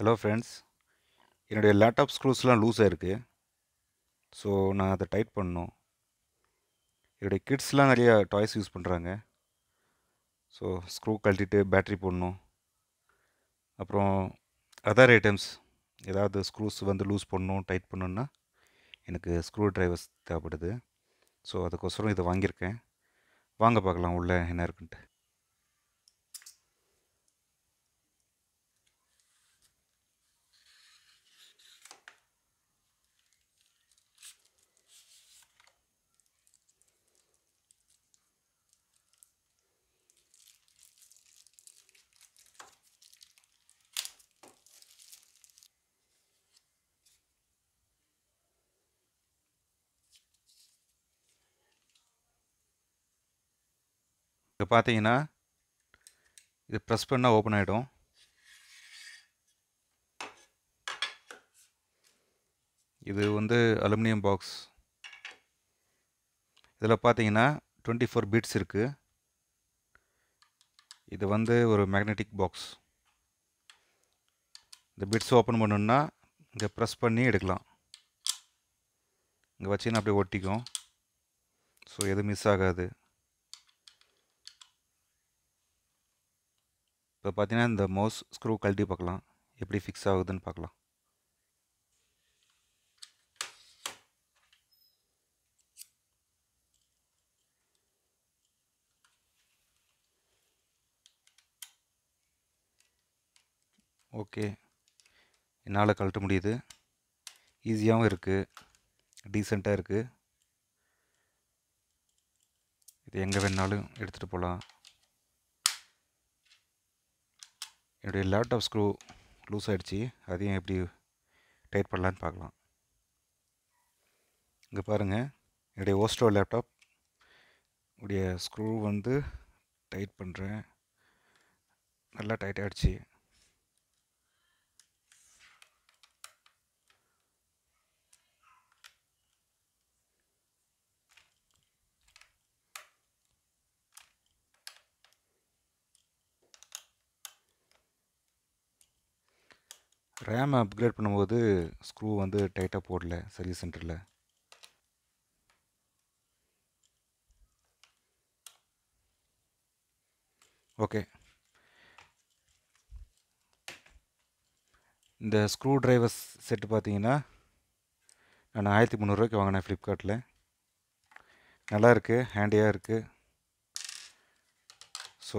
hello friends என்னுடைய laptop ஸ்க்ரூஸ்லாம் லூஸாக இருக்குது ஸோ நான் அதை டைட் பண்ணணும் என்னுடைய கிட்ஸ்லாம் நிறையா டாய்ஸ் யூஸ் பண்ணுறாங்க ஸோ ஸ்க்ரூ கழட்டிட்டு பேட்ரி போடணும் அப்புறம் அதர் ஐட்டம்ஸ் ஏதாவது ஸ்க்ரூஸ் வந்து லூஸ் பண்ணணும் டைட் பண்ணணுன்னா எனக்கு ஸ்க்ரூ ட்ரைவர்ஸ் தேவைப்படுது ஸோ அதுக்கொசரம் இதை வாங்கியிருக்கேன் வாங்க பார்க்கலாம் உள்ளே என்ன இருக்குன்ட்டு இங்கே பார்த்தீங்கன்னா இது ப்ரெஸ் பண்ணால் ஓப்பன் ஆகிடும் இது வந்து அலுமினியம் பாக்ஸ் இதில் பார்த்தீங்கன்னா டுவெண்ட்டி ஃபோர் பீட்ஸ் இருக்குது இது வந்து ஒரு மேக்னெட்டிக் பாக்ஸ் இந்த பீட்ஸ் ஓப்பன் பண்ணணுன்னா இங்கே ப்ரெஸ் பண்ணி எடுக்கலாம் இங்கே வச்சிங்கன்னா அப்படியே ஒட்டிக்கும் ஸோ எதுவும் மிஸ் ஆகாது இப்போ பார்த்தீங்கன்னா இந்த மவுஸ் ஸ்க்ரூ கழட்டி பார்க்கலாம் எப்படி ஃபிக்ஸ் ஆகுதுன்னு பார்க்கலாம் ஓகே என்னால் கழட்ட முடியுது ஈஸியாகவும் இருக்குது டீசெண்டாக இருக்குது இது எங்கே வேணாலும் எடுத்துகிட்டு போகலாம் என்னுடைய லேப்டாப் ஸ்க்ரூ லூஸ் ஆகிடுச்சி அதையும் எப்படி டைட் பண்ணலான்னு பார்க்கலாம் இங்கே பாருங்கள் என்னுடைய ஓஸ்டோ லேப்டாப் உடைய ஸ்க்ரூ வந்து டைட் பண்ணுறேன் நல்லா டைட் ஆகிடுச்சி ரேம் அப்கிரேட் பண்ணும்போது ஸ்க்ரூ வந்து டைட்டாக போடல சர்வீஸ் சென்டரில் ஓகே இந்த ஸ்க்ரூ ட்ரைவர்ஸ் செட்டு பார்த்தீங்கன்னா நான் ஆயிரத்தி முந்நூறுரூவாய்க்கு வாங்கினேன் ஃப்ளிப்கார்ட்டில் நல்லா இருக்குது ஹேண்டியாக இருக்குது ஸோ